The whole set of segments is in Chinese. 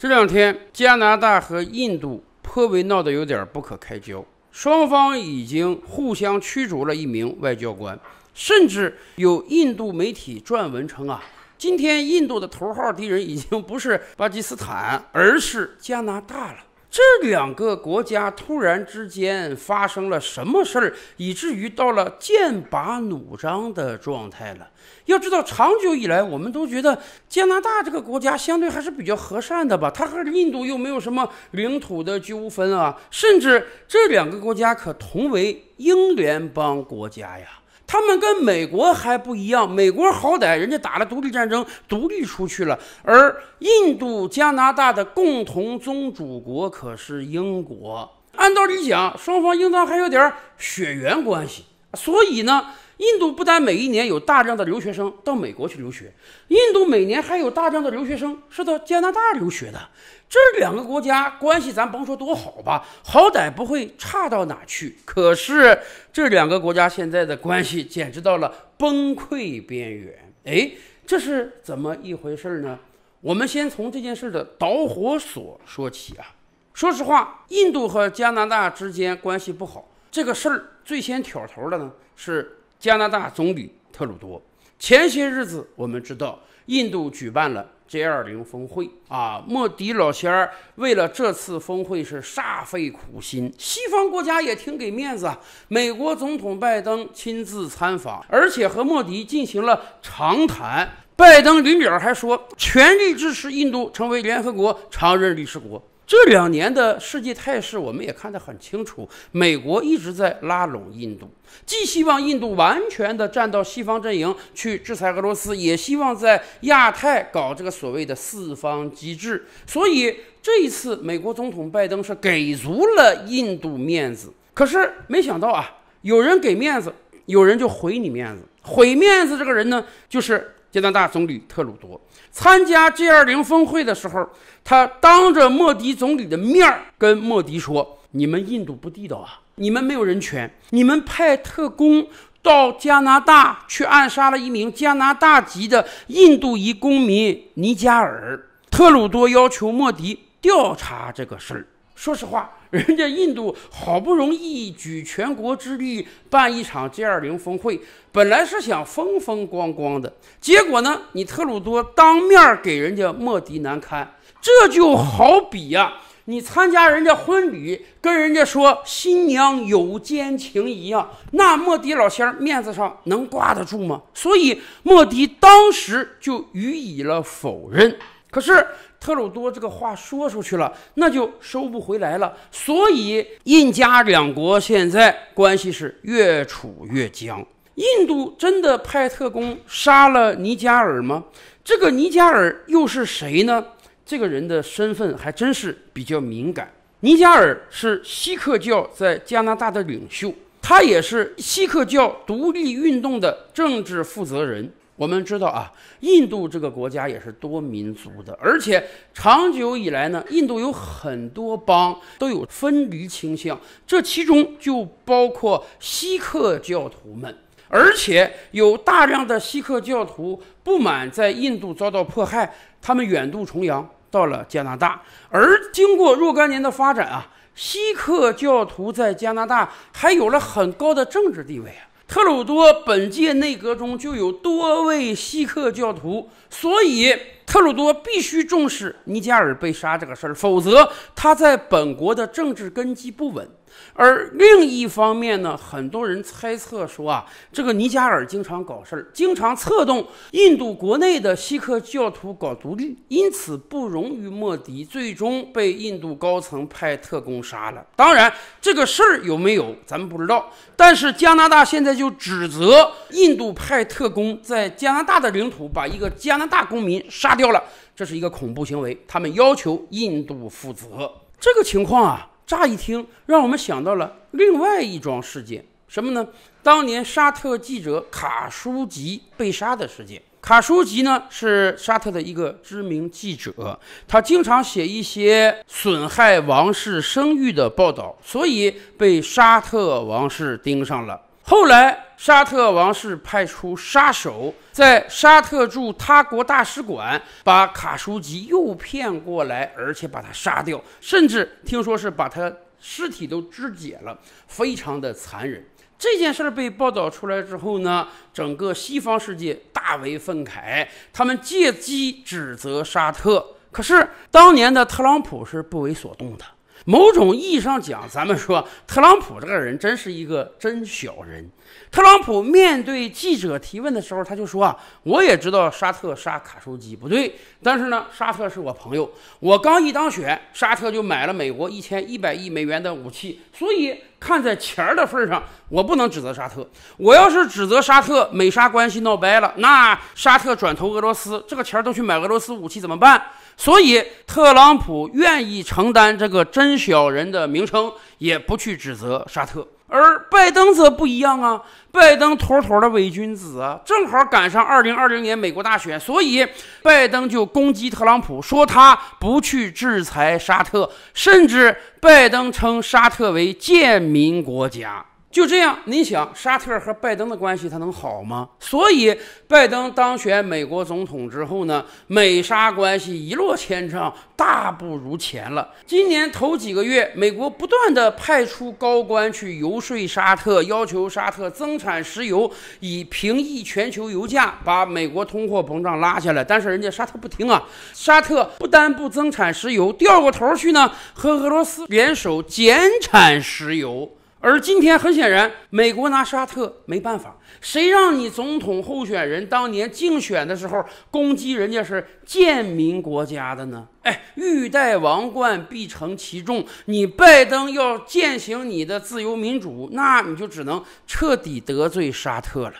这两天，加拿大和印度颇为闹得有点不可开交，双方已经互相驱逐了一名外交官，甚至有印度媒体撰文称啊，今天印度的头号敌人已经不是巴基斯坦，而是加拿大了。这两个国家突然之间发生了什么事儿，以至于到了剑拔弩张的状态了？要知道，长久以来我们都觉得加拿大这个国家相对还是比较和善的吧？它和印度又没有什么领土的纠纷啊，甚至这两个国家可同为英联邦国家呀。他们跟美国还不一样，美国好歹人家打了独立战争，独立出去了，而印度、加拿大的共同宗主国可是英国。按道理讲，双方应当还有点血缘关系，所以呢。印度不单每一年有大量的留学生到美国去留学，印度每年还有大量的留学生是到加拿大留学的。这两个国家关系咱甭说多好吧，好歹不会差到哪去。可是这两个国家现在的关系简直到了崩溃边缘。哎，这是怎么一回事呢？我们先从这件事的导火索说起啊。说实话，印度和加拿大之间关系不好，这个事儿最先挑头的呢是。加拿大总理特鲁多，前些日子我们知道，印度举办了 G20 峰会啊，莫迪老仙儿为了这次峰会是煞费苦心，西方国家也挺给面子啊，美国总统拜登亲自参访，而且和莫迪进行了长谈，拜登临表还说全力支持印度成为联合国常任理事国。这两年的世界态势，我们也看得很清楚。美国一直在拉拢印度，既希望印度完全的站到西方阵营去制裁俄罗斯，也希望在亚太搞这个所谓的四方机制。所以这一次，美国总统拜登是给足了印度面子。可是没想到啊，有人给面子，有人就毁你面子。毁面子这个人呢，就是。加拿大总理特鲁多参加 G 二零峰会的时候，他当着莫迪总理的面儿跟莫迪说：“你们印度不地道啊，你们没有人权，你们派特工到加拿大去暗杀了一名加拿大籍的印度裔公民尼加尔。”特鲁多要求莫迪调查这个事儿。说实话，人家印度好不容易举全国之力办一场 G20 峰会，本来是想风风光光的，结果呢，你特鲁多当面给人家莫迪难堪，这就好比呀，你参加人家婚礼，跟人家说新娘有奸情一样，那莫迪老乡面子上能挂得住吗？所以莫迪当时就予以了否认。可是，特鲁多这个话说出去了，那就收不回来了。所以，印加两国现在关系是越处越僵。印度真的派特工杀了尼加尔吗？这个尼加尔又是谁呢？这个人的身份还真是比较敏感。尼加尔是锡克教在加拿大的领袖，他也是锡克教独立运动的政治负责人。我们知道啊，印度这个国家也是多民族的，而且长久以来呢，印度有很多邦都有分离倾向，这其中就包括锡克教徒们，而且有大量的锡克教徒不满在印度遭到迫害，他们远渡重洋到了加拿大，而经过若干年的发展啊，锡克教徒在加拿大还有了很高的政治地位啊。特鲁多本届内阁中就有多位锡克教徒，所以特鲁多必须重视尼加尔被杀这个事儿，否则他在本国的政治根基不稳。而另一方面呢，很多人猜测说啊，这个尼加尔经常搞事儿，经常策动印度国内的锡克教徒搞独立，因此不容于莫迪，最终被印度高层派特工杀了。当然，这个事儿有没有咱们不知道，但是加拿大现在就指责印度派特工在加拿大的领土把一个加拿大公民杀掉了，这是一个恐怖行为，他们要求印度负责。这个情况啊。乍一听，让我们想到了另外一桩事件，什么呢？当年沙特记者卡舒吉被杀的事件。卡舒吉呢，是沙特的一个知名记者，他经常写一些损害王室声誉的报道，所以被沙特王室盯上了。后来，沙特王室派出杀手在沙特驻他国大使馆把卡舒吉诱骗过来，而且把他杀掉，甚至听说是把他尸体都肢解了，非常的残忍。这件事儿被报道出来之后呢，整个西方世界大为愤慨，他们借机指责沙特。可是当年的特朗普是不为所动的。某种意义上讲，咱们说特朗普这个人真是一个 真小人。特朗普面对记者提问的时候，他就说啊，我也知道沙特杀卡舒基不对，但是呢，沙特是我朋友。我刚一当选，沙特就买了美国一千一百亿美元的武器，所以看在钱儿的份上，我不能指责沙特。我要是指责沙特，美沙关系闹掰了，那沙特转投俄罗斯，这个钱儿都去买俄罗斯武器怎么办？所以，特朗普愿意承担这个“真小人”的名称，也不去指责沙特；而拜登则不一样啊，拜登妥妥的伪君子。啊，正好赶上二零二零年美国大选，所以拜登就攻击特朗普，说他不去制裁沙特，甚至拜登称沙特为“贱民国家”。就这样，你想沙特和拜登的关系，他能好吗？所以，拜登当选美国总统之后呢，美沙关系一落千丈，大不如前了。今年头几个月，美国不断的派出高官去游说沙特，要求沙特增产石油，以平抑全球油价，把美国通货膨胀拉下来。但是人家沙特不听啊，沙特不但不增产石油，掉过头去呢，和俄罗斯联手减产石油。而今天很显然，美国拿沙特没办法。谁让你总统候选人当年竞选的时候攻击人家是贱民国家的呢？哎，欲戴王冠必承其重。你拜登要践行你的自由民主，那你就只能彻底得罪沙特了。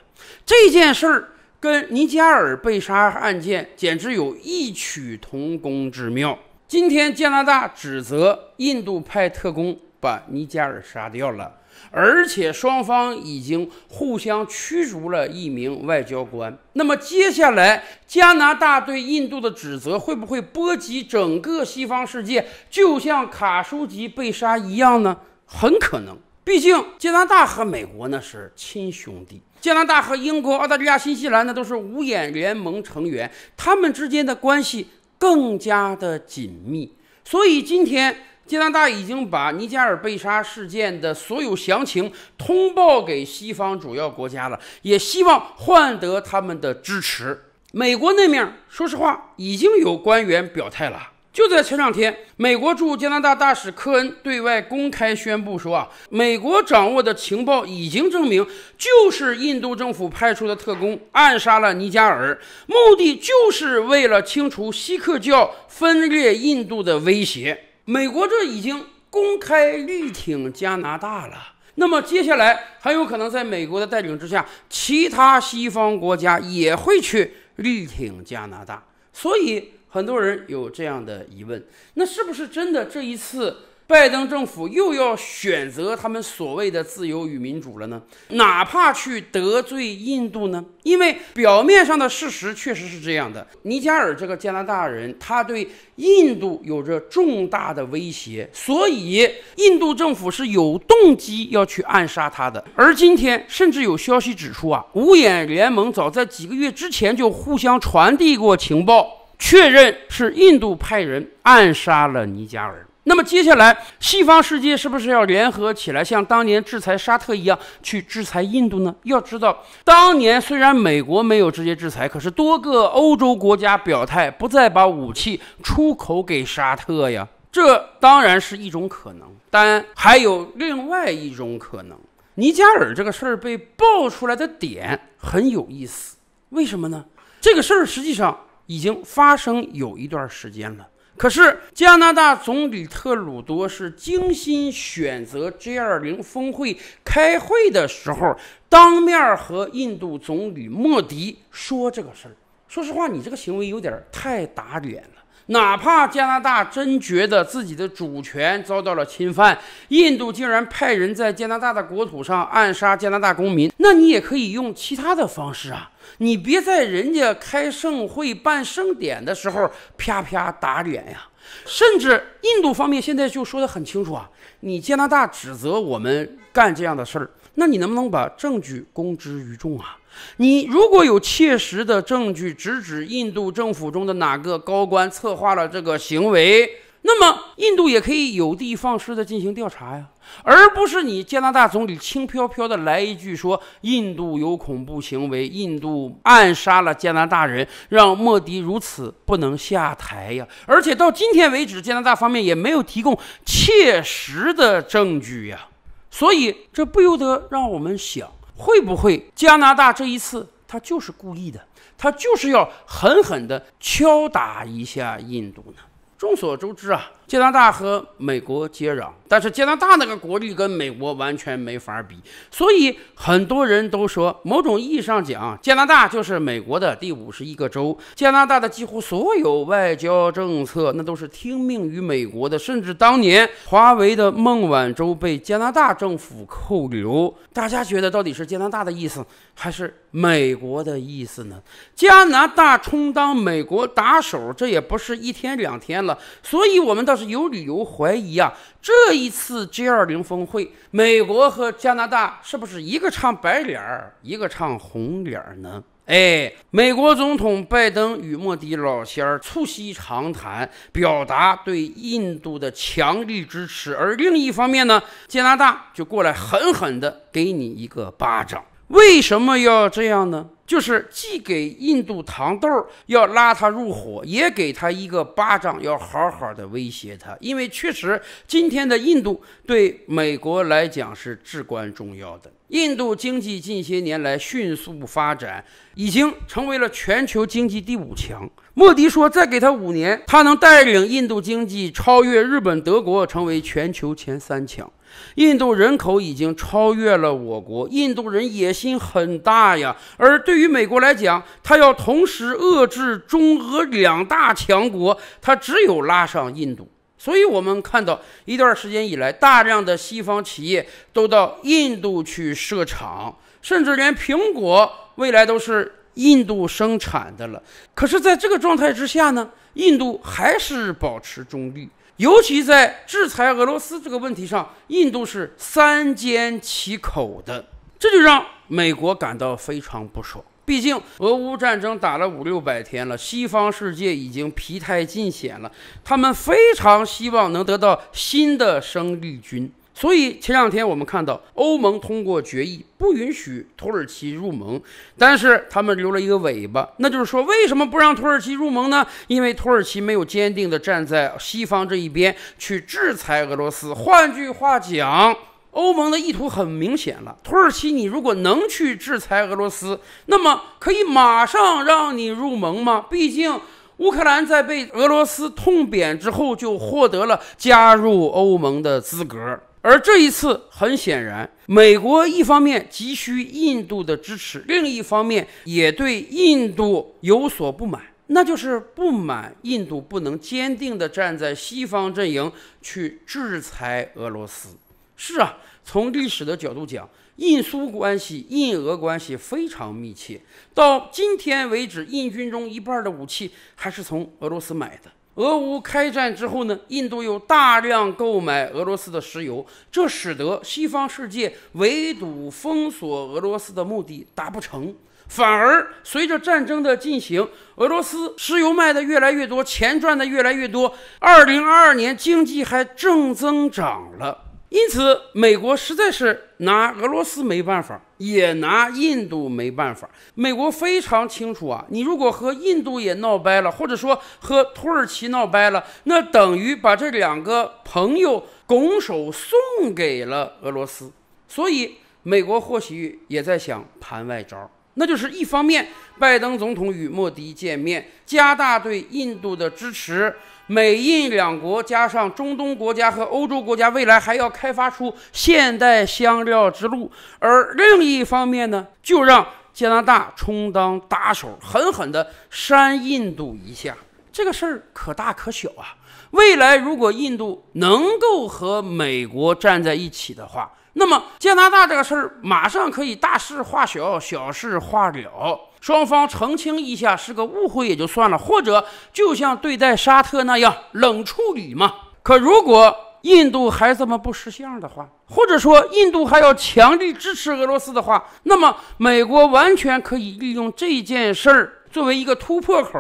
这件事儿跟尼加尔被杀案件简直有异曲同工之妙。今天加拿大指责印度派特工。把尼加尔杀掉了，而且双方已经互相驱逐了一名外交官。那么接下来，加拿大对印度的指责会不会波及整个西方世界，就像卡舒吉被杀一样呢？很可能，毕竟加拿大和美国那是亲兄弟，加拿大和英国、澳大利亚、新西兰呢，都是五眼联盟成员，他们之间的关系更加的紧密。所以今天。加拿大已经把尼加尔被杀事件的所有详情通报给西方主要国家了，也希望换得他们的支持。美国那面，说实话，已经有官员表态了。就在前两天，美国驻加拿大大使科恩对外公开宣布说：“啊，美国掌握的情报已经证明，就是印度政府派出的特工暗杀了尼加尔，目的就是为了清除锡克教分裂印度的威胁。”美国这已经公开力挺加拿大了，那么接下来很有可能在美国的带领之下，其他西方国家也会去力挺加拿大。所以很多人有这样的疑问：那是不是真的这一次？拜登政府又要选择他们所谓的自由与民主了呢？哪怕去得罪印度呢？因为表面上的事实确实是这样的。尼加尔这个加拿大人，他对印度有着重大的威胁，所以印度政府是有动机要去暗杀他的。而今天甚至有消息指出啊，五眼联盟早在几个月之前就互相传递过情报，确认是印度派人暗杀了尼加尔。那么接下来，西方世界是不是要联合起来，像当年制裁沙特一样去制裁印度呢？要知道，当年虽然美国没有直接制裁，可是多个欧洲国家表态不再把武器出口给沙特呀。这当然是一种可能，但还有另外一种可能。尼加尔这个事儿被爆出来的点很有意思，为什么呢？这个事儿实际上已经发生有一段时间了。可是，加拿大总理特鲁多是精心选择 G20 峰会开会的时候，当面和印度总理莫迪说这个事儿。说实话，你这个行为有点太打脸了。哪怕加拿大真觉得自己的主权遭到了侵犯，印度竟然派人在加拿大的国土上暗杀加拿大公民，那你也可以用其他的方式啊，你别在人家开盛会、办盛典的时候啪啪打脸呀。甚至印度方面现在就说的很清楚啊，你加拿大指责我们干这样的事儿。那你能不能把证据公之于众啊？你如果有切实的证据，直指印度政府中的哪个高官策划了这个行为，那么印度也可以有的放矢地进行调查呀，而不是你加拿大总理轻飘飘地来一句说印度有恐怖行为，印度暗杀了加拿大人，让莫迪如此不能下台呀。而且到今天为止，加拿大方面也没有提供切实的证据呀。所以，这不由得让我们想，会不会加拿大这一次他就是故意的，他就是要狠狠地敲打一下印度呢？众所周知啊，加拿大和美国接壤，但是加拿大那个国力跟美国完全没法比，所以很多人都说，某种意义上讲，加拿大就是美国的第五十一个州。加拿大的几乎所有外交政策，那都是听命于美国的。甚至当年华为的孟晚舟被加拿大政府扣留，大家觉得到底是加拿大的意思，还是美国的意思呢？加拿大充当美国打手，这也不是一天两天了。所以，我们倒是有理由怀疑啊，这一次 G 二零峰会，美国和加拿大是不是一个唱白脸儿，一个唱红脸儿呢？哎，美国总统拜登与莫迪老仙儿促膝长谈，表达对印度的强力支持；而另一方面呢，加拿大就过来狠狠的给你一个巴掌。为什么要这样呢？就是既给印度糖豆要拉他入伙，也给他一个巴掌，要好好的威胁他。因为确实，今天的印度对美国来讲是至关重要的。印度经济近些年来迅速发展，已经成为了全球经济第五强。莫迪说，再给他五年，他能带领印度经济超越日本、德国，成为全球前三强。印度人口已经超越了我国，印度人野心很大呀。而对于美国来讲，他要同时遏制中俄两大强国，他只有拉上印度。所以，我们看到一段时间以来，大量的西方企业都到印度去设厂，甚至连苹果未来都是印度生产的了。可是，在这个状态之下呢，印度还是保持中立。尤其在制裁俄罗斯这个问题上，印度是三缄其口的，这就让美国感到非常不爽。毕竟，俄乌战争打了五六百天了，西方世界已经疲态尽显了，他们非常希望能得到新的生力军。所以前两天我们看到欧盟通过决议，不允许土耳其入盟，但是他们留了一个尾巴，那就是说，为什么不让土耳其入盟呢？因为土耳其没有坚定地站在西方这一边去制裁俄罗斯。换句话讲，欧盟的意图很明显了：土耳其，你如果能去制裁俄罗斯，那么可以马上让你入盟吗？毕竟乌克兰在被俄罗斯痛扁之后，就获得了加入欧盟的资格。而这一次，很显然，美国一方面急需印度的支持，另一方面也对印度有所不满，那就是不满印度不能坚定地站在西方阵营去制裁俄罗斯。是啊，从历史的角度讲，印苏关系、印俄关系非常密切，到今天为止，印军中一半的武器还是从俄罗斯买的。俄乌开战之后呢，印度又大量购买俄罗斯的石油，这使得西方世界围堵封锁俄罗斯的目的达不成，反而随着战争的进行，俄罗斯石油卖的越来越多，钱赚的越来越多，二零二二年经济还正增长了。因此，美国实在是拿俄罗斯没办法，也拿印度没办法。美国非常清楚啊，你如果和印度也闹掰了，或者说和土耳其闹掰了，那等于把这两个朋友拱手送给了俄罗斯。所以，美国或许也在想盘外招，那就是一方面，拜登总统与莫迪见面，加大对印度的支持。美印两国加上中东国家和欧洲国家，未来还要开发出现代香料之路。而另一方面呢，就让加拿大充当打手，狠狠地扇印度一下。这个事儿可大可小啊。未来如果印度能够和美国站在一起的话，那么加拿大这个事儿马上可以大事化小，小事化了。双方澄清一下是个误会也就算了，或者就像对待沙特那样冷处理嘛。可如果印度还这么不识相的话，或者说印度还要强力支持俄罗斯的话，那么美国完全可以利用这件事儿作为一个突破口，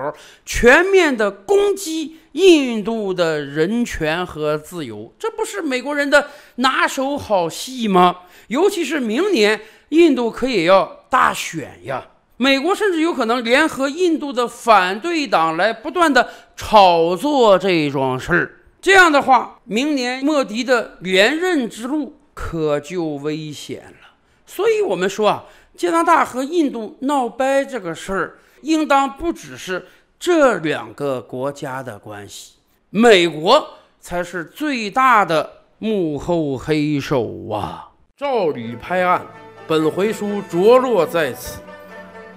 全面的攻击印度的人权和自由。这不是美国人的拿手好戏吗？尤其是明年印度可也要大选呀。美国甚至有可能联合印度的反对党来不断的炒作这桩事儿，这样的话，明年莫迪的连任之路可就危险了。所以，我们说啊，加拿大和印度闹掰这个事儿，应当不只是这两个国家的关系，美国才是最大的幕后黑手啊！照理拍案，本回书着落在此。